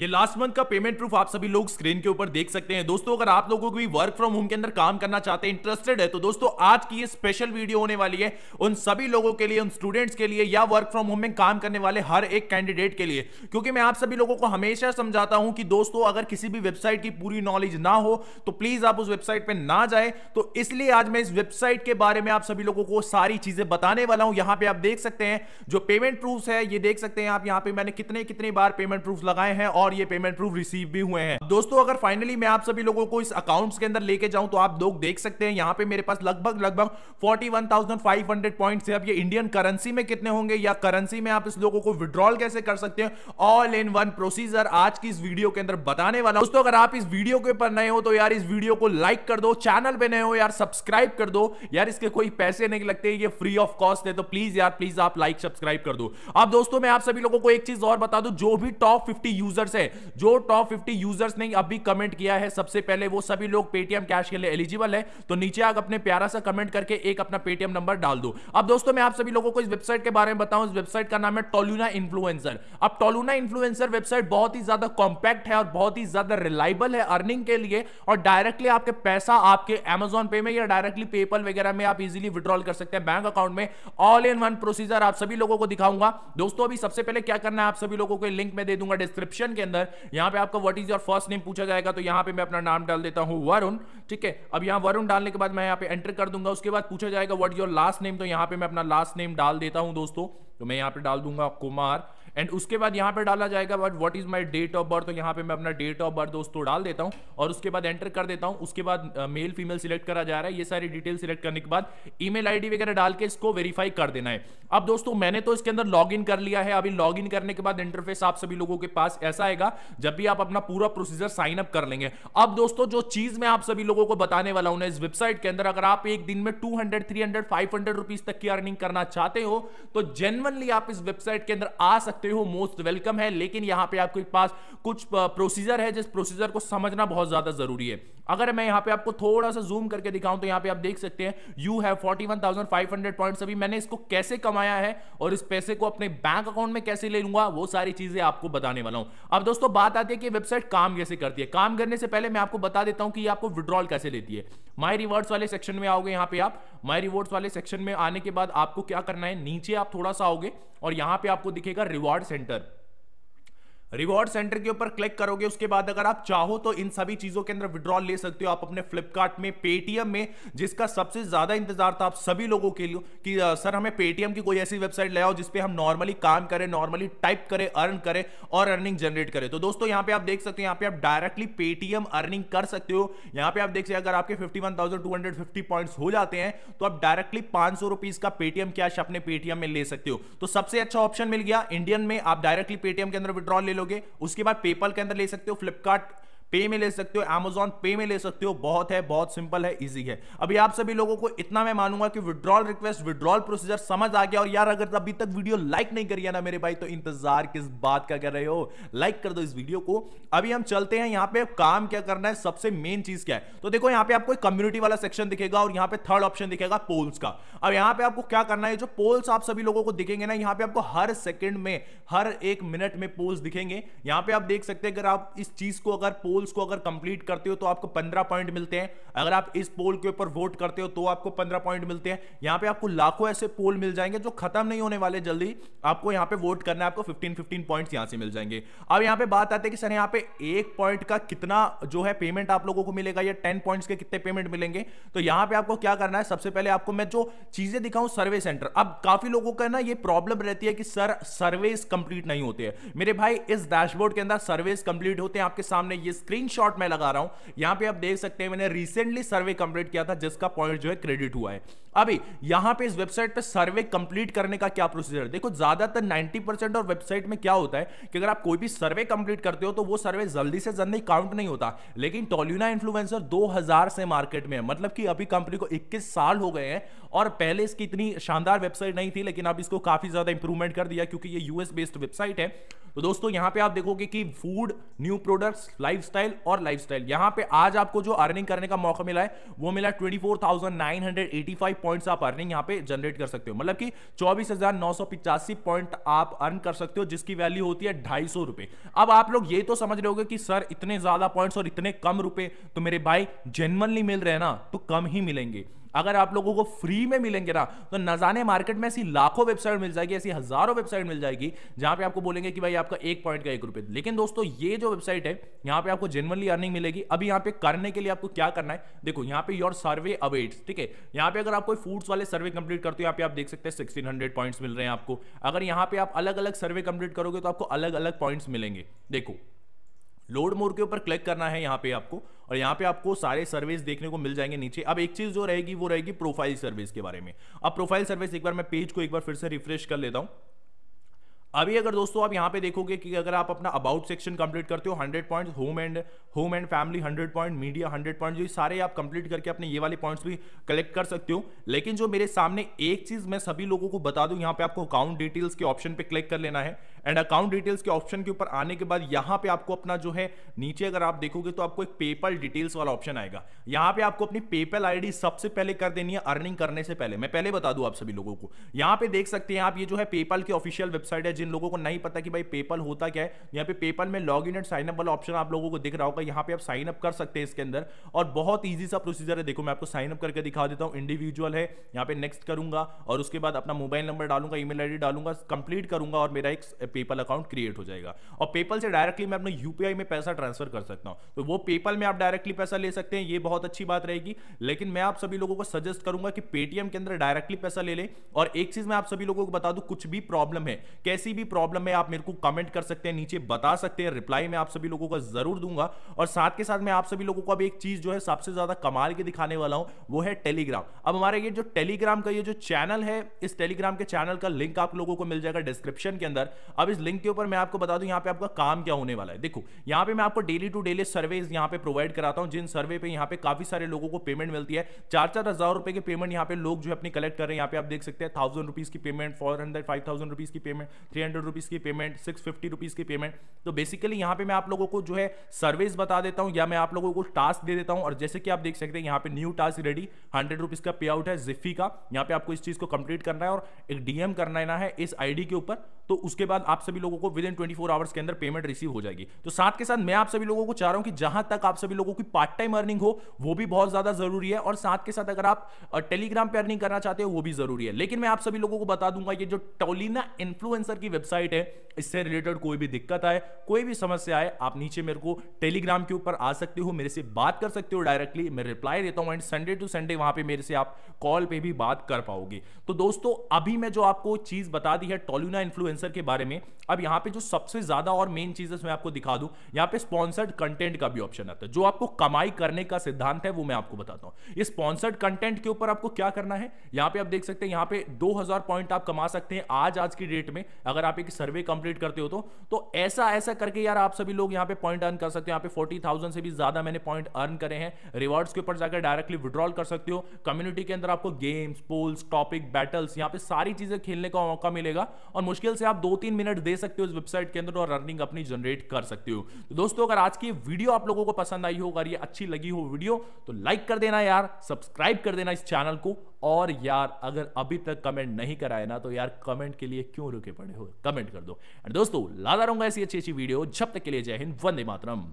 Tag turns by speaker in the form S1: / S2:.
S1: ये last month का payment proof आप सभी लोग स्क्रीन के ऊपर देख सकते हैं दोस्तों अगर आप लोगों को भी वर्क फ्रॉम होम के अंदर काम करना चाहते हैं इंटरेस्टेड है तो दोस्तों आज की ये स्पेशल वीडियो होने वाली है उन सभी लोगों के लिए उन स्टूडेंट्स के लिए या वर्क फ्रॉम होम में काम करने वाले हर एक कैंडिडेट के लिए क्योंकि मैं आप सभी लोगों को हमेशा समझाता हूं कि दोस्तों अगर किसी भी वेबसाइट की पूरी नॉलेज ना हो तो प्लीज आप उस वेबसाइट पर ना जाए तो इसलिए आज मैं इस वेबसाइट के बारे में आप सभी लोगों को सारी चीजें बताने वाला हूं यहां पर आप देख सकते हैं जो पेमेंट प्रूफ है ये देख सकते हैं आप यहां पर मैंने कितने कितने बार पेमेंट प्रूफ लगाए हैं और और ये पेमेंट प्रूफ रिसीव भी हुए हैं दोस्तों अगर फाइनली मैं आप सभी लोगों को इस अकाउंट्स के अंदर लेके जाऊं तो आप लोग देख सकते हैं यहाँ पे मेरे पास लगभग लगभग 41,500 पॉइंट्स है अब ये इंडियन करेंसी में कितने होंगे या करेंसी में आप इस लोगों को विड्रॉल कैसे कर सकते हैं ऑल इन वन प्रोसीजर आज की इस वीडियो के अंदर बताने वाला दोस्तों अगर आप इस वीडियो के ऊपर नए हो तो यार इस वीडियो को लाइक कर दो चैनल पे नए हो यार सब्सक्राइब कर दो यार इसके कोई पैसे नहीं लगते ये फ्री ऑफ कॉस्ट है तो प्लीज यार प्लीज आप लाइक सब्सक्राइब कर दो अब दोस्तों मैं आप सभी लोगों को एक चीज और बता दू जो भी टॉप फिफ्टी यूजर्स से जो टॉप फिफ्टी यूजर्स ने अभी कमेंट किया है सबसे पहले वो सभी लोग पेटीएम कैश के लिए एलिजिबल है तो नीचे आप अपने प्यारा सा कमेंट करके एक अपना पेटीएम नंबर डाल दो अब दोस्तों मैं आप सभी लोगों को इस वेबसाइट के बारे में बताऊं इस वेबसाइट का नाम है टोलूना इन्फ्लुएंसर अब टोलूना इन्फ्लुएंसर वेबसाइट बहुत ही ज्यादा कॉम्पैक्ट है और बहुत ही ज्यादा रिलायबल है अर्निंग के लिए और डायरेक्टली आपके पैसा आपके एमेजोन पे में या डायरेक्टली पेपल वगैरह में आप इजिली विड्रॉल कर सकते हैं बैंक अकाउंट में ऑल इन वन प्रोसीजर आप सभी लोगों को दिखाऊंगा दोस्तों अभी सबसे पहले क्या करना है आप सभी लोगों को लिंक में दे दूंगा डिस्क्रिप्शन के अंदर यहाँ पे आपका what is your first name पूछा जाएगा तो यहाँ पे मैं अपना नाम डाल देता हूँ वरुण ठीक है अब यहाँ वरुण डालने के बाद मैं यहाँ पे एंटर कर दूंगा उसके बाद पूछा जाएगा व्हाट योर लास्ट नेम तो यहाँ पे मैं अपना लास्ट नेम डाल देता हूँ दोस्तों तो मैं यहाँ पे डाल दूंगा कुमार एंड उसके बाद यहाँ पे डाला जाएगा but what is my date of birth तो यहाँ पे मैं अपना डेट ऑफ बर्थ दोस्तों डाल देता हूँ और उसके बाद एंटर कर देता हूँ उसके बाद मेल फीमेल सिलेक्ट करा जा रहा है ये सारी डिटेल सिलेक्ट करने के बाद ईमेल आईडी वगैरह डाल के इसको वेरीफाई कर देना है अब दोस्तों मैंने तो इसके अंदर लॉग इन कर लिया है अभी लॉग इन करने के बाद इंटरफेस आप सभी लोगों के पास ऐसा आएगा जब भी आप अपना पूरा प्रोसीजर साइन अप कर लेंगे अब दोस्तों जो चीज मैं आप सभी लोगों को बताने वाला हूँ इस वेबसाइट के अंदर अगर आप एक दिन में two hundred three hundred five hundred rupees तक की अर्निंग करना चाहते हो तो जेनवनली आप इस वेबसाइट के अंदर आ सकते सकते हो मोस्ट वेलकम है लेकिन यहाँ पे आपके पास कुछ प्रोसीजर है जिस प्रोसीजर को समझना बहुत ज्यादा जरूरी है अगर मैं यहाँ पे आपको थोड़ा सा जूम करके दिखाऊं तो यहाँ पे आप देख सकते हैं यू हैव 41,500 पॉइंट्स अभी मैंने इसको कैसे कमाया है और इस पैसे को अपने बैंक अकाउंट में कैसे ले लूंगा वो सारी चीजें आपको बताने वाला हूं अब दोस्तों बात आती है कि वेबसाइट काम कैसे करती है काम करने से पहले मैं आपको बता देता हूं कि आपको विड्रॉल कैसे लेती है माई रिवॉर्ड्स वाले सेक्शन में आओगे यहाँ पे आप माई रिवॉर्ड्स वाले सेक्शन में आने के बाद आपको क्या करना है नीचे आप थोड़ा सा आओगे और यहां पे आपको दिखेगा रिवॉर्ड सेंटर रिवॉर्ड सेंटर के ऊपर क्लिक करोगे उसके बाद अगर आप चाहो तो इन सभी चीजों के अंदर विड्रॉल ले सकते हो आप अपने फ्लिपकार्ट में पेटीएम में जिसका सबसे ज्यादा इंतजार था आप सभी लोगों के लिए कि सर हमें पेटीएम की कोई ऐसी वेबसाइट ले आओ जिसपे हम नॉर्मली काम करें नॉर्मली टाइप करें अर्न करें और अर्निंग जनरेट करें तो दोस्तों यहाँ पे आप देख सकते हो यहाँ पे आप डायरेक्टली पेटीएम अर्निंग कर सकते हो यहाँ पे आप देख सकते अगर आपके फिफ्टी पॉइंट्स हो जाते हैं तो आप डायरेक्टली पांच सौ का पेटीएम कैश अपने पेटीएम में ले सकते हो तो सबसे अच्छा ऑप्शन मिल गया इंडियन में आप डायरेक्टली पेटीएम के अंदर विड्रॉल ले लोगे उसके बाद पेपल के अंदर ले सकते हो फ्लिपकार्ट पे में ले सकते हो अमेजोन पे में ले सकते हो बहुत है बहुत सिंपल है ईजी है अभी आप सभी लोगों को इतना मैं मानूंगा कि विड्रॉल रिक्वेस्ट विड्रॉल प्रोसीजर समझ आ गया और यार अगर अभी तक वीडियो लाइक नहीं करिए ना मेरे भाई तो इंतजार किस बात का कर रहे हो लाइक कर दो इस वीडियो को अभी हम चलते हैं यहाँ पे काम क्या करना है सबसे मेन चीज क्या है तो देखो यहाँ पे आपको कम्युनिटी वाला सेक्शन दिखेगा और यहाँ पे थर्ड ऑप्शन दिखेगा पोल्स का अब यहाँ पे आपको क्या करना है जो पोल्स आप सभी लोगों को दिखेंगे ना यहाँ पे आपको हर सेकंड में हर एक मिनट में पोल्स दिखेंगे यहाँ पे आप देख सकते हैं अगर आप इस चीज को अगर पोल पोल्स को अगर कंप्लीट करते हो तो आपको पंद्रह पॉइंट मिलते हैं अगर आप इस पोल के ऊपर वोट करते हो तो आपको पंद्रह पॉइंट मिलते हैं यहाँ पे आपको लाखों ऐसे पोल मिल जाएंगे जो खत्म नहीं होने वाले जल्दी आपको यहाँ पे वोट करना है आपको फिफ्टीन फिफ्टीन पॉइंट यहाँ से मिल जाएंगे अब यहाँ पे बात आती है कि सर यहाँ पे एक पॉइंट का कितना जो है पेमेंट आप लोगों को मिलेगा या टेन पॉइंट के कितने पेमेंट मिलेंगे तो यहाँ पे आपको क्या करना है सबसे पहले आपको मैं जो चीजें दिखाऊं सर्वे सेंटर अब काफी लोगों का ना ये प्रॉब्लम रहती है कि सर सर्वेस कंप्लीट नहीं होते हैं मेरे भाई इस डैशबोर्ड के अंदर सर्वेस कंप्लीट होते हैं आपके सामने इस स्क्रीनशॉट मैं लगा रहा हूं यहां पे आप देख सकते हैं मैंने रिसेंटली सर्वे कंप्लीट किया था जिसका पॉइंट जो है क्रेडिट हुआ है अभी यहां पे इस वेबसाइट पे सर्वे कंप्लीट करने का क्या प्रोसीजर है देखो ज्यादातर 90 परसेंट और वेबसाइट में क्या होता है कि अगर आप कोई भी सर्वे कंप्लीट करते हो तो वो सर्वे जल्दी से जल्दी काउंट नहीं होता लेकिन टोल्यूना इन्फ्लुएंसर 2000 से मार्केट में है मतलब कि अभी कंपनी को 21 साल हो गए हैं और पहले इसकी इतनी शानदार वेबसाइट नहीं थी लेकिन अब इसको काफी ज्यादा इंप्रूवमेंट कर दिया क्योंकि ये यूएस बेस्ड वेबसाइट है तो दोस्तों यहां पे आप देखोगे कि फूड न्यू प्रोडक्ट्स लाइफस्टाइल और लाइफस्टाइल यहां पे आज आपको जो अर्निंग करने का मौका मिला है वो मिला ट्वेंटी पॉइंट आप अर्निंग यहाँ पे जनरेट कर सकते हो मतलब कि चौबीस पॉइंट आप अर्न कर सकते हो जिसकी वैल्यू होती है ढाई सौ रुपए अब आप लोग ये तो समझ रहे हो कि सर इतने ज्यादा पॉइंट्स और इतने कम रुपए तो मेरे भाई जेनवनली मिल रहे ना तो कम ही मिलेंगे अगर आप लोगों को फ्री में मिलेंगे ना तो नजाने मार्केट में ऐसी लाखों वेबसाइट मिल जाएगी ऐसी हजारों वेबसाइट मिल जाएगी जहां पे आपको बोलेंगे कि भाई आपका एक पॉइंट का एक रुपये लेकिन दोस्तों ये जो वेबसाइट है यहां पे आपको जेनवनली अर्निंग मिलेगी अभी यहां पे करने के लिए आपको क्या करना है देखो यहां पे योर सर्वे अवेट्स ठीक है यहां पे अगर आप कोई फूड्स वाले सर्वे कंप्लीट करते हो यहाँ पे आप देख सकते हैं सिक्सटीन हंड्रेड पॉइंट्स मिल रहे हैं आपको अगर यहां पे आप अलग अलग सर्वे कंप्लीट करोगे तो आपको अलग अलग पॉइंट्स मिलेंगे देखो लोड मोर के ऊपर क्लिक करना है यहाँ पे आपको और यहाँ पे आपको सारे सर्विस देखने को मिल जाएंगे नीचे अब एक चीज जो रहेगी वो रहेगी प्रोफाइल सर्विस के बारे में अब प्रोफाइल सर्विस एक बार मैं पेज को एक बार फिर से रिफ्रेश कर लेता हूँ अभी अगर दोस्तों आप यहाँ पे देखोगे कि अगर आप अपना अबाउट सेक्शन कंप्लीट करते हो 100 points home and home and family 100 point media 100 point जो सारे आप कंप्लीट करके अपने ये वाले पॉइंट्स भी कलेक्ट कर सकते हो लेकिन जो मेरे सामने एक चीज मैं सभी लोगों को बता दूं यहाँ पे आपको अकाउंट डिटेल्स के ऑप्शन पे क्लिक कर लेना है एंड अकाउंट डिटेल्स के ऑप्शन के ऊपर आने के बाद यहां पे आपको अपना जो है नीचे अगर आप देखोगे तो आपको एक पेपल डिटेल्स वाला ऑप्शन आएगा यहाँ पे आपको अपनी पेपल आईडी सबसे पहले कर देनी है अर्निंग करने से पहले मैं पहले बता दूं आप सभी लोगों को यहां पे देख सकते हैं आप ये जो है पेपल की ऑफिशियल वेबसाइट है जिन लोगों को नहीं पता कि भाई पेपल होता क्या है यहाँ पे पेपल में लॉग इन एंड साइनअप वाला ऑप्शन आप लोगों को दिख रहा होगा यहाँ पे आप साइन अप कर सकते हैं इसके अंदर और बहुत ईजी सा प्रोसीजर है देखो मैं आपको साइन अप करके दिखा देता हूँ इंडिविजुअल है यहाँ पे नेक्स्ट करूंगा और उसके बाद अपना मोबाइल नंबर डालूंगा ईमेल आईडी डालूंगा कंप्लीट करूंगा और मेरा एक पेपल अकाउंट क्रिएट हो जाएगा और पेपल से डायरेक्टली मैं अपने यूपीआई में पैसा ट्रांसफर कर सकता हूं तो वो पेपल में आप डायरेक्टली पैसा ले सकते हैं ये बहुत अच्छी बात रहेगी लेकिन मैं आप सभी लोगों को सजेस्ट करूंगा कि पेटीएम के अंदर डायरेक्टली पैसा ले लें और एक चीज मैं आप सभी लोगों को बता दू कुछ भी प्रॉब्लम है कैसी भी प्रॉब्लम है आप मेरे को कमेंट कर सकते हैं नीचे बता सकते हैं रिप्लाई मैं आप सभी लोगों को जरूर दूंगा और साथ के साथ मैं आप सभी लोगों को अब एक चीज जो है सबसे ज्यादा कमाल के दिखाने वाला हूं वो है टेलीग्राम अब हमारे ये जो टेलीग्राम का ये जो चैनल है इस टेलीग्राम के चैनल का लिंक आप लोगों को मिल जाएगा डिस्क्रिप्शन के अंदर अब इस लिंक के ऊपर मैं आपको बता दूं यहाँ पे आपका काम क्या होने वाला है देखो यहाँ पे मैं आपको डेली टू डेली सर्वे यहाँ पे प्रोवाइड कराता हूँ जिन सर्वे पे यहाँ पे काफी सारे लोगों को पेमेंट मिलती है चार चार हजार रुपए के पेमेंट यहाँ पे लोग जो है अपनी कलेक्ट कर रहे हैं यहाँ पे आप देख सकते हैं थाउजेंड रुपीज की payment four hundred five thousand rupees की पेमेंट थ्री हंड्रेड रुपीज की पेमेंट सिक्स फिफ्टी रुपीज की पेमेंट तो बेसिकली यहाँ पे मैं आप लोगों को जो है सर्विस बता देता हूँ या मैं आप लोगों को टास्क दे देता हूँ और जैसे कि आप देख सकते हैं यहाँ पे new task ready hundred rupees का पे आउट है जिफी का यहाँ पे आपको इस चीज को कंप्लीट करना है और एक डीएम करना है इस आईडी के ऊपर तो उसके बाद आप सभी लोगों को within twenty four hours के अंदर पेमेंट रिसीव हो जाएगी तो साथ के साथ मैं आप सभी लोगों को चाह रहा हूं कि जहां तक आप सभी लोगों की पार्ट टाइम अर्निंग हो वो भी बहुत ज्यादा जरूरी है और साथ के साथ अगर आप टेलीग्राम पर अर्निंग करना चाहते हो वो भी जरूरी है लेकिन मैं आप सभी लोगों को बता दूंगा ये जो टोलिना इन्फ्लुएंसर की वेबसाइट है इससे रिलेटेड कोई भी दिक्कत आए कोई भी समस्या आए आप नीचे मेरे को टेलीग्राम के ऊपर आ सकते हो मेरे से बात कर सकते हो डायरेक्टली मैं रिप्लाई देता हूँ एंड संडे टू संडे वहां पे मेरे से आप कॉल पे भी बात कर पाओगे तो दोस्तों अभी मैं जो आपको चीज बता दी है टोल्यूना इन्फ्लुएंसर के बारे में अब यहाँ पे जो सबसे ज्यादा और मेन चीजें मैं आपको दिखा दूँ यहाँ पे स्पॉन्सर्ड कंटेंट का भी ऑप्शन आता है जो आपको कमाई करने का सिद्धांत है वो मैं आपको बताता हूँ ये स्पॉन्सर्ड कंटेंट के ऊपर आपको क्या करना है यहाँ पे आप देख सकते हैं यहाँ पे 2000 पॉइंट आप कमा सकते हैं आज आज की डेट में अगर आप एक सर्वे कंप्लीट कंप्लीट करते हो तो तो ऐसा ऐसा करके यार आप सभी लोग यहाँ पे पॉइंट अर्न कर सकते हो यहाँ पे फोर्टी थाउजेंड से भी ज्यादा मैंने पॉइंट अर्न करे हैं रिवॉर्ड्स के ऊपर जाकर डायरेक्टली विड्रॉल कर सकते हो कम्युनिटी के अंदर आपको गेम्स पोल्स टॉपिक बैटल्स यहाँ पे सारी चीजें खेलने का मौका मिलेगा और मुश्किल से आप दो तीन मिनट दे सकते हो इस वेबसाइट के अंदर और अर्निंग अपनी जनरेट कर सकते हो तो दोस्तों अगर आज की वीडियो आप लोगों को पसंद आई हो अगर ये अच्छी लगी हो वीडियो तो लाइक कर देना यार सब्सक्राइब कर देना इस चैनल को और यार अगर अभी तक कमेंट नहीं कराए ना तो यार कमेंट के लिए क्यों रुके पड़े हो कमेंट कर दो एंड दोस्तों लादा रहूंगा ऐसी अच्छी अच्छी वीडियो जब तक के लिए जय हिंद वंदे मातरम